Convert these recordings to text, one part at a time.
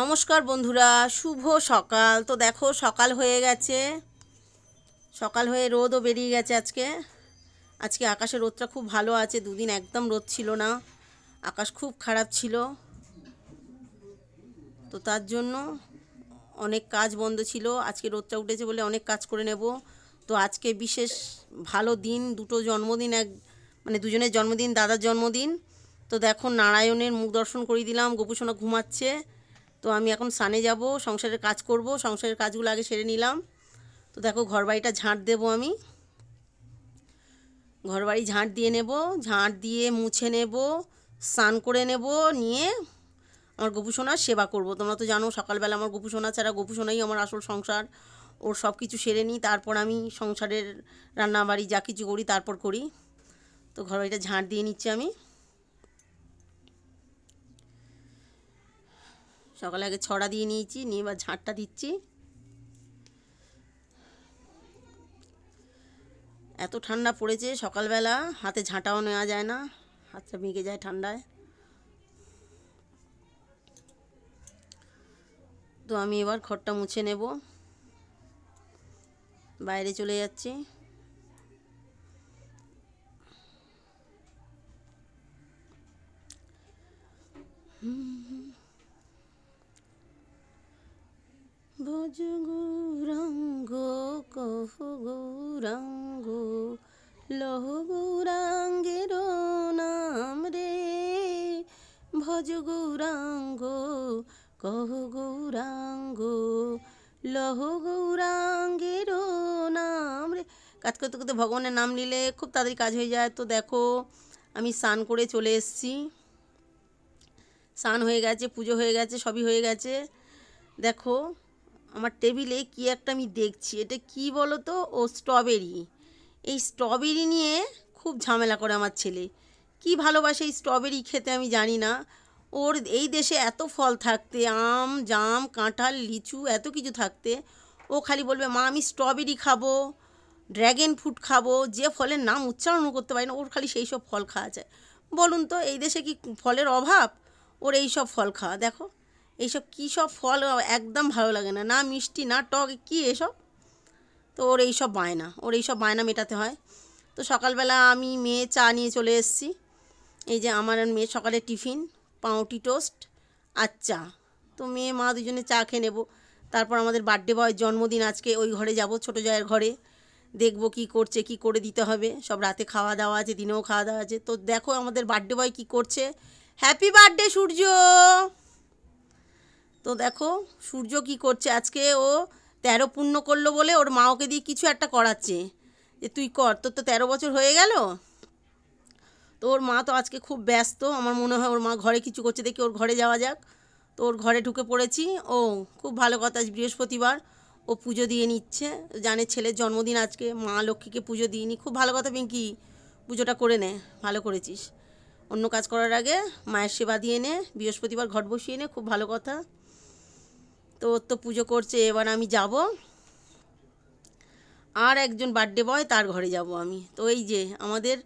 নমস্কার বন্ধুরা শুভ সকাল তো দেখো সকাল হয়ে গেছে সকাল হয়ে রোদও বেরিয়ে গেছে আজকে আজকে আকাশে রোদটা খুব ভালো আছে দুদিন একদম রোদ ছিল না আকাশ খুব খারাপ ছিল তো তার জন্য অনেক কাজ বন্ধ ছিল আজকে রোদটা উঠেছে বলে অনেক কাজ করে নেব তো আজকে বিশেষ ভালো দিন দুটো জন্মদিন এক মানে দুজনের জন্মদিন দাদার জন্মদিন তো দেখো নারায়ণের মুখ দর্শন করিয়ে দিলাম গোপুসোনা ঘুমাচ্ছে তো আমি এখন সানে যাব সংসারের কাজ করব সংসারের কাজগুলো আগে সেরে নিলাম তো দেখো ঘর বাড়িটা ঝাঁট দেবো আমি ঘর বাড়ি ঝাঁট দিয়ে নেব ঝাঁট দিয়ে মুছে নেব স্নান করে নেব নিয়ে আমার গোপুসোনার সেবা করব তোমরা তো জানো সকালবেলা আমার গোপুসোনা ছাড়া গোপুসোনাই আমার আসল সংসার ওর সব কিছু সেরে নিই তারপর আমি সংসারের রান্নাবাড়ি যা কিছু করি তারপর করি তো ঘর বাড়িটা ঝাঁট দিয়ে নিচ্ছি আমি সকালে আগে ছড়া দিয়ে নিয়েছি নিয়ে এবার ঝাঁটটা দিচ্ছি এত ঠান্ডা পড়েছে সকালবেলা হাতে ঝাঁটাও নেওয়া যায় না হাতটা ভিগে যায় ঠান্ডায় তো আমি এবার খড়টা মুছে নেব বাইরে চলে যাচ্ছি হুম ভজ গৌরঙ্গ কহ গৌরাঙ্গ লহ গৌরাঙ্গের নাম রে ভজ গৌরাঙ্গ কহ গৌরাঙ্গ লহ গৌরাঙ্গের নাম রে কাজ করতে করতে ভগবানের নাম নিলে খুব তাড়াতাড়ি কাজ হয়ে যায় তো দেখো আমি স্নান করে চলে এসেছি স্নান হয়ে গেছে পুজো হয়ে গেছে সবই হয়ে গেছে দেখো আমার টেবিলে কি একটা আমি দেখছি এটা কি বলো তো ও স্ট্রবেরি এই স্ট্রবেরি নিয়ে খুব ঝামেলা করে আমার ছেলে কি ভালোবাসে এই স্ট্রবেরি খেতে আমি জানি না ওর এই দেশে এত ফল থাকতে আম জাম কাঁঠাল লিচু এত কিছু থাকতে ও খালি বলবে মা আমি স্ট্রবেরি খাবো ড্র্যাগন ফ্রুট খাবো যে ফলের নাম উচ্চারণও করতে পারি না ওর খালি সেই সব ফল খাওয়া যায় বলুন তো এই দেশে কি ফলের অভাব ওর এই সব ফল খাওয়া দেখো এইসব কী সব ফল একদম ভালো লাগে না না মিষ্টি না টক কী এসব তো ওর এইসব বায়না ওর এইসব বায়না মেটাতে হয় তো সকালবেলা আমি মেয়ে চা নিয়ে চলে এসেছি এই যে আমার মেয়ে সকালে টিফিন পাউটি টোস্ট আর চা তো মেয়ে মা দুজনে চা খেয়ে নেবো তারপর আমাদের বার্থডে বয়ের জন্মদিন আজকে ওই ঘরে যাব ছোটো জয়ের ঘরে দেখবো কি করছে কি করে দিতে হবে সব রাতে খাওয়া দাওয়া আছে দিনেও খাওয়া দাওয়া আছে তো দেখো আমাদের বার্থডে বয় কী করছে হ্যাপি বার্থডে সূর্য তো দেখো সূর্য কি করছে আজকে ও তেরো পূর্ণ করলো বলে ওর মা ওকে দিয়ে কিছু একটা করাচ্ছে যে তুই কর তোর তো তেরো বছর হয়ে গেল তো ওর মা তো আজকে খুব ব্যস্ত আমার মনে হয় ওর মা ঘরে কিছু করছে দেখি ওর ঘরে যাওয়া যাক তো ওর ঘরে ঢুকে পড়েছি ও খুব ভালো কথা আজ বৃহস্পতিবার ও পুজো দিয়ে নিচ্ছে জানে ছেলের জন্মদিন আজকে মা লক্ষ্মীকে পুজো দিয়ে নি খুব ভালো কথা পিঙ্কি পুজোটা করে নে ভালো করেছিস অন্য কাজ করার আগে মায়ের সেবা দিয়ে নে বৃহস্পতিবার ঘট বসিয়ে নে খুব ভালো কথা তো ওর তো পুজো করছে এবার আমি যাব আর একজন বার্থডে বয় তার ঘরে যাব আমি তো এই যে আমাদের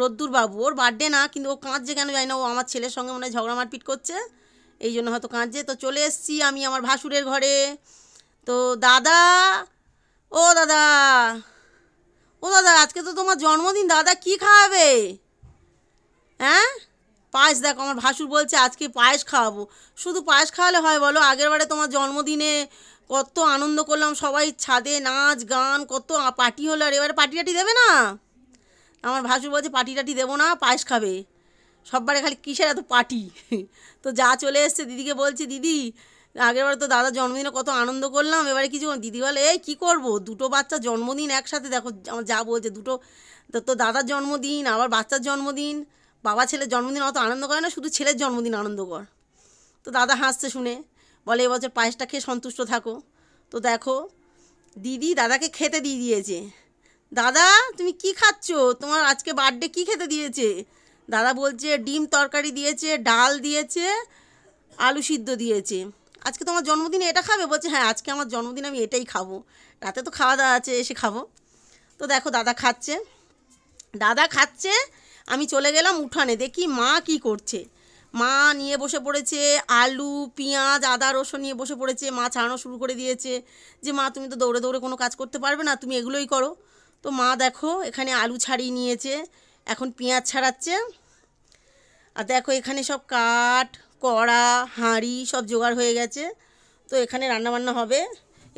রদ্দুর বাবু ওর বার্থডে না কিন্তু ও কাঁদছে কেন যায় না ও আমার ছেলের সঙ্গে মনে হয় ঝগড়া মারপিট করছে এই জন্য হয়তো কাঁদছে তো চলে এসছি আমি আমার ভাসুরের ঘরে তো দাদা ও দাদা ও দাদা আজকে তো তোমার জন্মদিন দাদা কি খাওয়াবে হ্যাঁ পায়েস দেখো আমার ভাসুর বলছে আজকে পায়েস খাওয়াবো শুধু পায়েস খাওয়ালে হয় বলো আগেরবারে তোমার জন্মদিনে কত আনন্দ করলাম সবাই ছাদে নাচ গান কত পার্টি হলো আর এবারে পার্টি টাটি দেবে না আমার ভাসুর বলছে পার্টি টাটি দেবো না পায়েস খাবে সববারে খালি কিসের এত পার্টি তো যা চলে এসছে দিদিকে বলছি দিদি আগেরবারে তো দাদা জন্মদিনে কত আনন্দ করলাম এবারে কিছু দিদি বলে এই কী করবো দুটো বাচ্চা জন্মদিন একসাথে দেখো আমার যা বলছে দুটো তো দাদার জন্মদিন আবার বাচ্চার জন্মদিন বাবা ছেলের জন্মদিন অত আনন্দ করে না শুধু ছেলের জন্মদিন আনন্দ কর তো দাদা হাসছে শুনে বলে এবছর পায়েসটা খেয়ে সন্তুষ্ট থাকো তো দেখো দিদি দাদাকে খেতে দিয়ে দিয়েছে দাদা তুমি কি খাচ্ছ তোমার আজকে বার্থডে কি খেতে দিয়েছে দাদা বলছে ডিম তরকারি দিয়েছে ডাল দিয়েছে আলু সিদ্ধ দিয়েছে আজকে তোমার জন্মদিনে এটা খাবে বলছে হ্যাঁ আজকে আমার জন্মদিন আমি এটাই খাবো রাতে তো খাওয়া দাওয়া আছে এসে খাবো তো দেখো দাদা খাচ্ছে দাদা খাচ্ছে আমি চলে গেলাম উঠানে দেখি মা কি করছে মা নিয়ে বসে পড়েছে আলু পেঁয়াজ আদা রসুন নিয়ে বসে পড়েছে মা ছাড়ানো শুরু করে দিয়েছে যে মা তুমি তো দৌড়ে দৌড়ে কোনো কাজ করতে পারবে না তুমি এগুলোই করো তো মা দেখো এখানে আলু ছাড়িয়ে নিয়েছে এখন পেঁয়াজ ছাড়াচ্ছে আর দেখো এখানে সব কাঠ কড়া হাঁড়ি সব জোগাড় হয়ে গেছে তো এখানে রান্নাবান্না হবে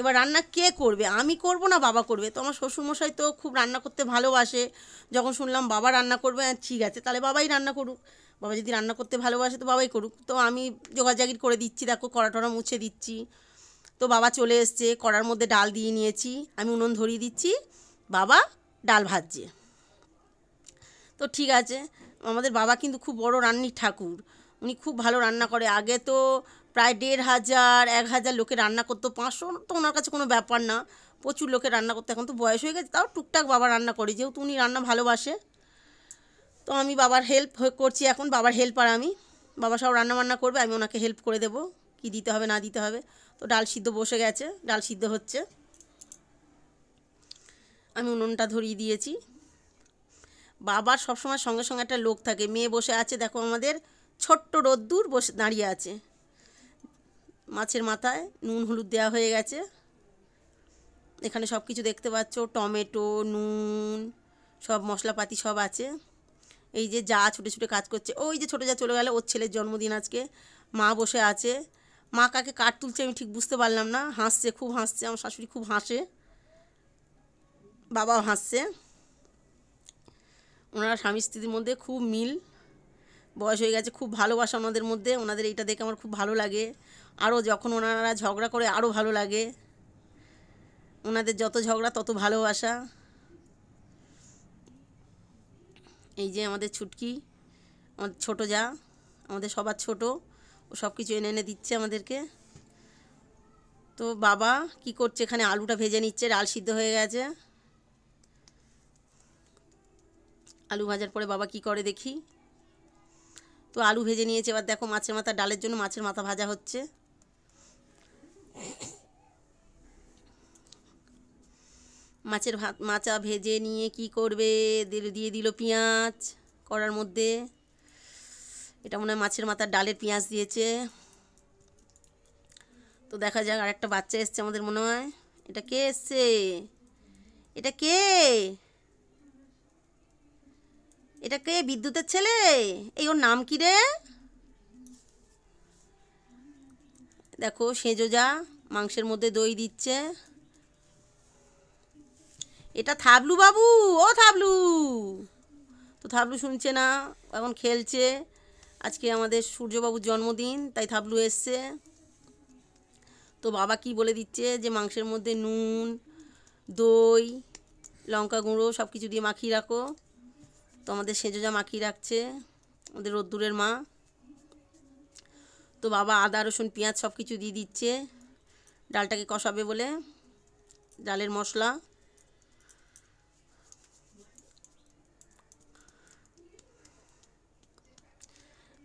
এবার রান্না কে করবে আমি করব না বাবা করবে তো আমার শ্বশুরমশাই তো খুব রান্না করতে ভালোবাসে যখন শুনলাম বাবা রান্না করবে হ্যাঁ, ঠিক আছে তাহলে বাবাই রান্না করুক বাবা যদি রান্না করতে ভালোবাসে তো বাবাই করুক তো আমি যোগাযোগ করে দিচ্ছি দেখো কড়া টড়া মুছে দিচ্ছি তো বাবা চলে এসছে কড়ার মধ্যে ডাল দিয়ে নিয়েছি আমি উনুন ধরিয়ে দিচ্ছি বাবা ডাল ভাজছে তো ঠিক আছে আমাদের বাবা কিন্তু খুব বড় রান্নির ঠাকুর উনি খুব ভালো রান্না করে আগে তো প্রায় দেড় হাজার এক হাজার লোকে রান্না করতো পাঁচশো তো ওনার কাছে কোনো ব্যাপার না প্রচুর লোকে রান্না করতো এখন তো বয়স হয়ে গেছে তাও টুকটাক বাবা রান্না করে যেহেতু উনি রান্না ভালোবাসে তো আমি বাবার হেল্প করছি এখন বাবার হেল্পার আমি বাবা সব রান্না বান্না করবে আমি ওনাকে হেল্প করে দেব কি দিতে হবে না দিতে হবে তো ডাল সিদ্ধ বসে গেছে ডাল সিদ্ধ হচ্ছে আমি উনুনটা ধরিয়ে দিয়েছি বাবার সবসময় সঙ্গে সঙ্গে একটা লোক থাকে মেয়ে বসে আছে দেখো আমাদের ছোট্ট রোদ্দুর বসে দাঁড়িয়ে আছে মাছের মাথায় নুন হলুদ দেওয়া হয়ে গেছে এখানে সব কিছু দেখতে পাচ্ছ টমেটো নুন সব মশলাপাতি সব আছে এই যে যা ছুটে ছুটে কাজ করছে ওই যে ছোটো যা চলে গেলো ওর ছেলের জন্মদিন আজকে মা বসে আছে মা কাকে কাঠ তুলছে আমি ঠিক বুঝতে পারলাম না হাসছে খুব হাসছে আমার শাশুড়ি খুব হাসে বাবাও হাসছে ওনারা স্বামী স্ত্রীর মধ্যে খুব মিল বয়স হয়ে গেছে খুব ভালোবাসা আমাদের মধ্যে ওনাদের এইটা দেখে আমার খুব ভালো লাগে আরও যখন ওনারা ঝগড়া করে আরও ভালো লাগে ওনাদের যত ঝগড়া তত ভালোবাসা এই যে আমাদের ছুটকি আমাদের ছোটো যা আমাদের সবার ছোট ও সব কিছু এনে এনে দিচ্ছে আমাদেরকে তো বাবা কি করছে এখানে আলুটা ভেজে নিচ্ছে ডাল সিদ্ধ হয়ে গেছে আলু ভাজার পরে বাবা কি করে দেখি তো আলু ভেজে নিয়েছে এবার দেখো মাছের মাথা ডালের জন্য মাছের মাথা ভাজা হচ্ছে মাছের ভাত মাচা ভেজে নিয়ে কি করবে দিয়ে দিল পেঁয়াজ করার মধ্যে এটা মনে হয় মাছের মাথার ডালের পেঁয়াজ দিয়েছে তো দেখা যাক আর একটা বাচ্চা এসছে আমাদের মনে হয় এটা কে এসছে এটা কে এটা কে বিদ্যুতের ছেলে এই ওর নাম কি রে দেখো সেজো যা মাংসের মধ্যে দই দিচ্ছে এটা থাবলু বাবু ও থাবলু তো থাবলু শুনছে না এখন খেলছে আজকে আমাদের সূর্যবাবুর জন্মদিন তাই থাবলু এসছে তো বাবা কি বলে দিচ্ছে যে মাংসের মধ্যে নুন দই লঙ্কা গুঁড়ো সব কিছু দিয়ে মাখিয়ে রাখো তো আমাদের সেজোজা মাখিয়ে রাখছে আমাদের রোদ্দুরের মা তো বাবা আদা রসুন পেঁয়াজ সব কিছু দিয়ে দিচ্ছে ডালটাকে কষাবে বলে ডালের মশলা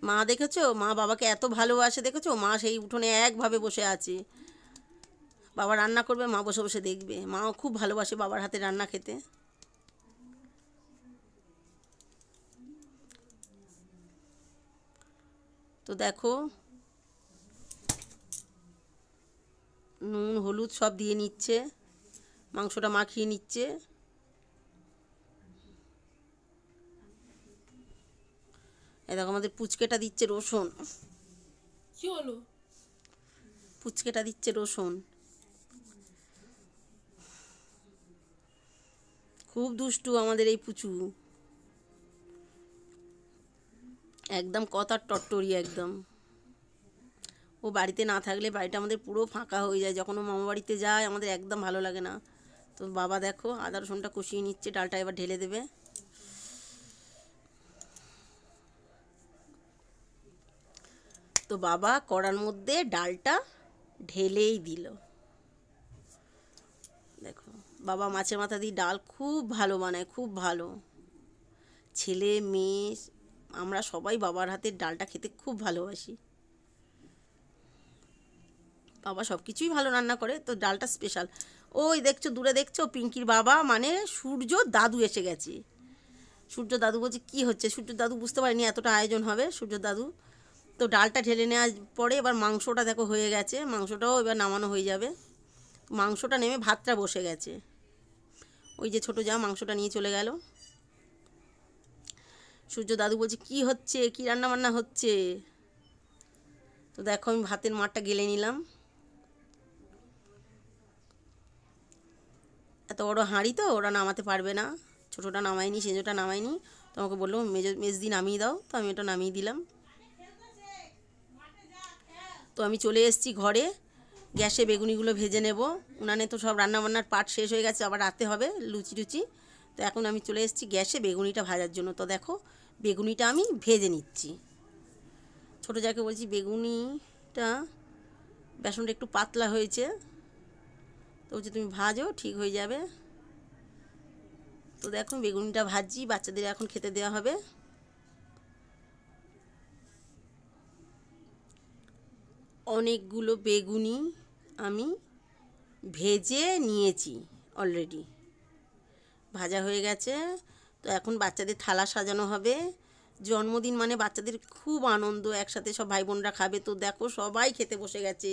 মা দেখেছো মা বাবাকে এত ভালোবাসে দেখেছো মা সেই উঠোনে একভাবে বসে আছে বাবা রান্না করবে মা বসে বসে দেখবে মাও খুব ভালোবাসে বাবার হাতে রান্না খেতে তো দেখো নুন হলুদ সব দিয়ে নিচ্ছে মাংসটা মাখিয়ে নিচ্ছে এ দেখো আমাদের পুচকেটা দিচ্ছে রসুন কি হলো পুচকেটা দিচ্ছে রসুন খুব দুষ্টু আমাদের এই পুচু একদম কথার টট্টরি একদম ও বাড়িতে না থাকলে বাড়িটা আমাদের পুরো ফাঁকা হয়ে যায় যখন ও মামা বাড়িতে যায় আমাদের একদম ভালো লাগে না তো বাবা দেখো আদা রসুনটা কষিয়ে নিচ্ছে ডালটা এবার ঢেলে দেবে তো বাবা কড়ার মধ্যে ডালটা ঢেলেই দিল দেখো বাবা মাছের মাথা দিয়ে ডাল খুব ভালো বানায় খুব ভালো ছেলে মেয়ে আমরা সবাই বাবার হাতের ডালটা খেতে খুব ভালোবাসি বাবা সব কিছুই ভালো রান্না করে তো ডালটা স্পেশাল ওই দেখছো দূরে দেখছো পিঙ্কির বাবা মানে সূর্য দাদু এসে গেছে সূর্য দাদু বলছে কী হচ্ছে সূর্য দাদু বুঝতে পারিনি এতটা আয়োজন হবে সূর্য দাদু তো ডালটা ঢেলে নেওয়ার পরে এবার মাংসটা দেখো হয়ে গেছে মাংসটাও এবার নামানো হয়ে যাবে মাংসটা নেমে ভাতটা বসে গেছে ওই যে ছোটো যা মাংসটা নিয়ে চলে গেল সূর্য দাদু বলছে কি হচ্ছে কি রান্না বান্না হচ্ছে তো দেখো আমি ভাতের মাঠটা গেলে নিলাম এত বড় হাঁড়ি তো ওরা নামাতে পারবে না ছোটোটা নামায়নি সেজোটা নামায়নি তো আমাকে বললো মেজ মেজদি নামিয়ে দাও তো আমি ওটা নামিয়ে দিলাম তো আমি চলে এসেছি ঘরে গ্যাসে বেগুনিগুলো ভেজে নেব উনানে তো সব রান্নাবান্নার পাট শেষ হয়ে গেছে আবার রাতে হবে লুচি টুচি তো এখন আমি চলে এসেছি গ্যাসে বেগুনিটা ভাজার জন্য তো দেখো বেগুনিটা আমি ভেজে নিচ্ছি ছোটো যাকে বলছি বেগুনিটা বেসনটা একটু পাতলা হয়েছে তো বলছি তুমি ভাজো ঠিক হয়ে যাবে তো দেখো বেগুনিটা ভাজি বাচ্চাদের এখন খেতে দেওয়া হবে অনেকগুলো বেগুনি আমি ভেজে নিয়েছি অলরেডি ভাজা হয়ে গেছে তো এখন বাচ্চাদের থালা সাজানো হবে জন্মদিন মানে বাচ্চাদের খুব আনন্দ একসাথে সব ভাই বোনরা খাবে তো দেখো সবাই খেতে বসে গেছে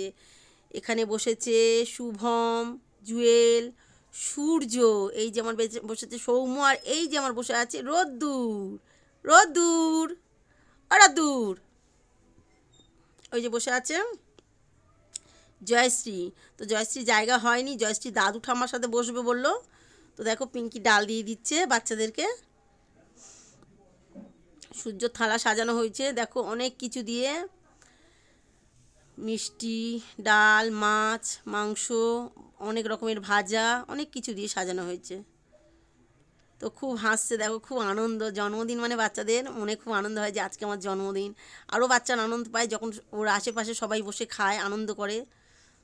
এখানে বসেছে শুভম জুয়েল সূর্য এই যে আমার বসেছে সৌম্য আর এই যে আমার বসে আছে রোদ্দুর রোদ্দুর আরা দূর ওই যে বসে আছে জয়শ্রী তো জয়শ্রী জায়গা হয়নি জয়শ্রী দাদু ঠাম্মার সাথে বসবে বললো তো দেখো পিঙ্কি ডাল দিয়ে দিচ্ছে বাচ্চাদেরকে সূর্য থালা সাজানো হয়েছে দেখো অনেক কিছু দিয়ে মিষ্টি ডাল মাছ মাংস অনেক রকমের ভাজা অনেক কিছু দিয়ে সাজানো হয়েছে তো খুব হাসছে দেখো খুব আনন্দ জন্মদিন মানে বাচ্চাদের মনে খুব আনন্দ হয় যে আজকে আমার জন্মদিন আরও বাচ্চারা আনন্দ পায় যখন ওর আশেপাশে সবাই বসে খায় আনন্দ করে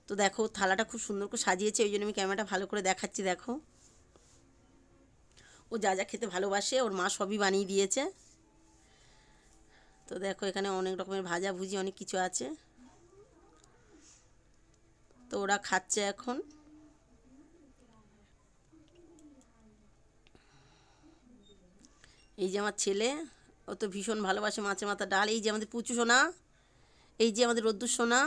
তো দেখো থালাটা খুব সুন্দর করে সাজিয়েছে ওই জন্য আমি ক্যামেরাটা ভালো করে দেখাচ্ছি দেখো ও যা যা খেতে ভালোবাসে ওর মা সবই বানিয়ে দিয়েছে তো দেখো এখানে অনেক রকমের ভাজা ভুজি অনেক কিছু আছে তো ওরা খাচ্ছে এখন এই যে আমার ছেলে ও তো ভীষণ ভালোবাসে মাছে মাথা ডাল এই যে আমাদের পুচু সোনা এই যে আমাদের রোদ্দুর সোনা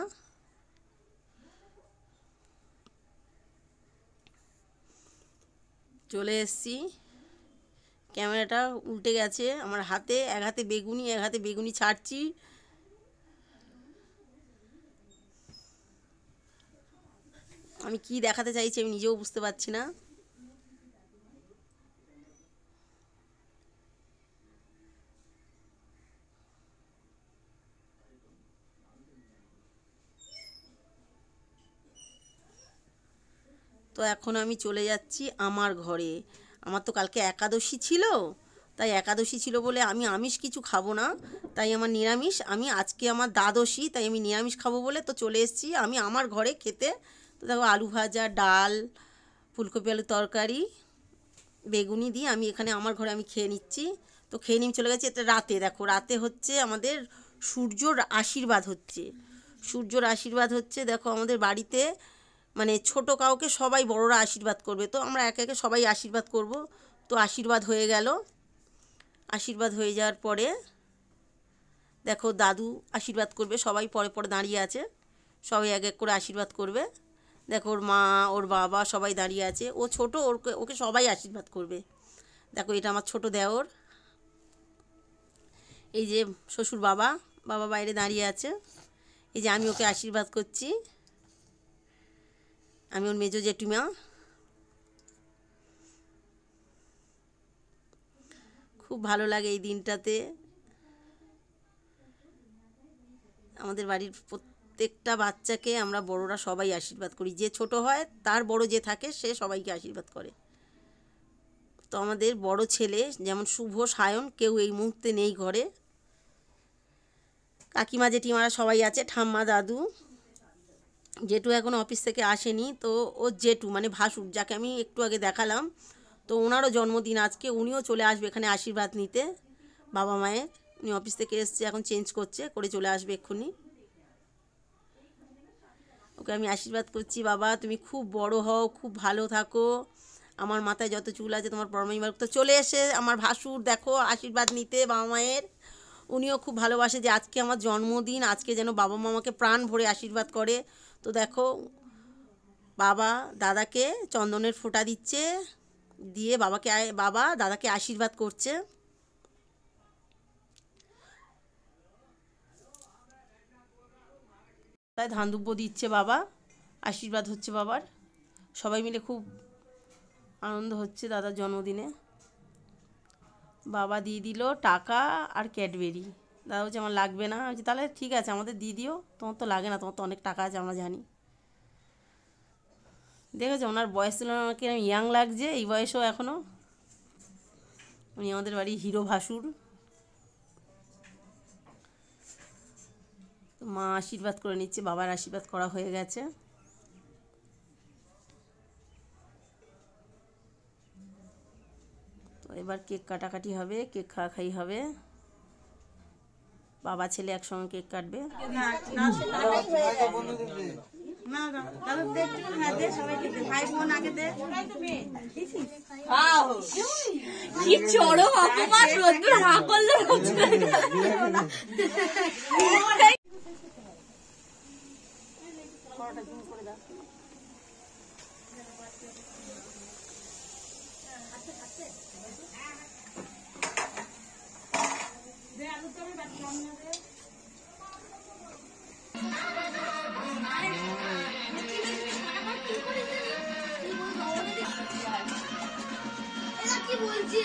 চলে এসছি ক্যামেরাটা উল্টে গেছে আমার হাতে এক হাতে বেগুনি এক হাতে বেগুনি ছাড়ছি আমি কি দেখাতে চাইছি আমি নিজেও বুঝতে পারছি না তো এখন আমি চলে যাচ্ছি আমার ঘরে আমার তো কালকে একাদশী ছিল তাই একাদশী ছিল বলে আমি আমিষ কিছু খাবো না তাই আমার নিরামিষ আমি আজকে আমার দ্বাদশী তাই আমি নিরামিষ খাবো বলে তো চলে এসেছি আমি আমার ঘরে খেতে তো দেখো আলু ভাজা ডাল ফুলকপি আলু তরকারি বেগুনি দিয়ে আমি এখানে আমার ঘরে আমি খেয়ে নিচ্ছি তো খেয়ে নিয়ে চলে গেছি এটা রাতে দেখো রাতে হচ্ছে আমাদের সূর্যর আশীর্বাদ হচ্ছে সূর্যর আশীর্বাদ হচ্ছে দেখো আমাদের বাড়িতে মানে ছোট কাউকে সবাই বড়রা আশীর্বাদ করবে তো আমরা একে একে সবাই আশীর্বাদ করব তো আশীর্বাদ হয়ে গেল আশীর্বাদ হয়ে যাওয়ার পরে দেখো দাদু আশীর্বাদ করবে সবাই পরে পরে দাঁড়িয়ে আছে সবাই এক এক করে আশীর্বাদ করবে দেখো ওর মা ওর বাবা সবাই দাঁড়িয়ে আছে ও ছোট ওরকে ওকে সবাই আশীর্বাদ করবে দেখো এটা আমার ছোট দেওর এই যে শ্বশুর বাবা বাবা বাইরে দাঁড়িয়ে আছে এই যে আমি ওকে আশীর্বাদ করছি আমি ওর মেজো জেঠিমা খুব ভালো লাগে এই দিনটাতে আমাদের বাড়ির প্রত্যেকটা বাচ্চাকে আমরা বড়রা সবাই আশীর্বাদ করি যে ছোট হয় তার বড় যে থাকে সে সবাইকে আশীর্বাদ করে তো আমাদের বড় ছেলে যেমন শুভ সায়ন কেউ এই মুহূর্তে নেই ঘরে কাকিমা জেঠিমারা সবাই আছে ঠাম্মা দাদু জেঠু এখন অফিস থেকে আসেনি তো ও জেঠু মানে ভাসুর যাকে আমি একটু আগে দেখালাম তো ওনারও জন্মদিন আজকে উনিও চলে আসবে এখানে আশীর্বাদ নিতে বাবা মায়ের উনি অফিস থেকে এসছে এখন চেঞ্জ করছে করে চলে আসবে এক্ষুনি ওকে আমি আশীর্বাদ করছি বাবা তুমি খুব বড় হও খুব ভালো থাকো আমার মাথায় যত চুল আছে তোমার পরমাইমার তো চলে এসে আমার ভাসুর দেখো আশীর্বাদ নিতে বাবা মায়ের উনিও খুব ভালোবাসে যে আজকে আমার জন্মদিন আজকে যেন বাবা মা আমাকে প্রাণ ভরে আশীর্বাদ করে তো দেখো বাবা দাদাকে চন্দনের ফোঁটা দিচ্ছে দিয়ে বাবাকে বাবা দাদাকে আশীর্বাদ করছে তাই ধান দিচ্ছে বাবা আশীর্বাদ হচ্ছে বাবার সবাই মিলে খুব আনন্দ হচ্ছে দাদার জন্মদিনে বাবা দিয়ে দিল টাকা আর ক্যাডবেরি দাদা বলছে আমার লাগবে না বলছি তাহলে ঠিক আছে আমাদের দিদিও দিও তোমার তো লাগে না তোমার তো অনেক টাকা আছে আমরা জানি দেখেছো ওনার বয়স ছিল আমাকে ইয়াং লাগছে এই বয়সেও এখনও উনি আমাদের বাড়ি হিরো ভাসুর মা আশীর্বাদ করে নিচ্ছে বাবার আশীর্বাদ করা হয়ে গেছে তো এবার কেক কাটাকাটি হবে কেক খাওয়া খাই হবে বাবা ছেলে একসঙ্গে কেক কাটবে করে দাও কি বলছে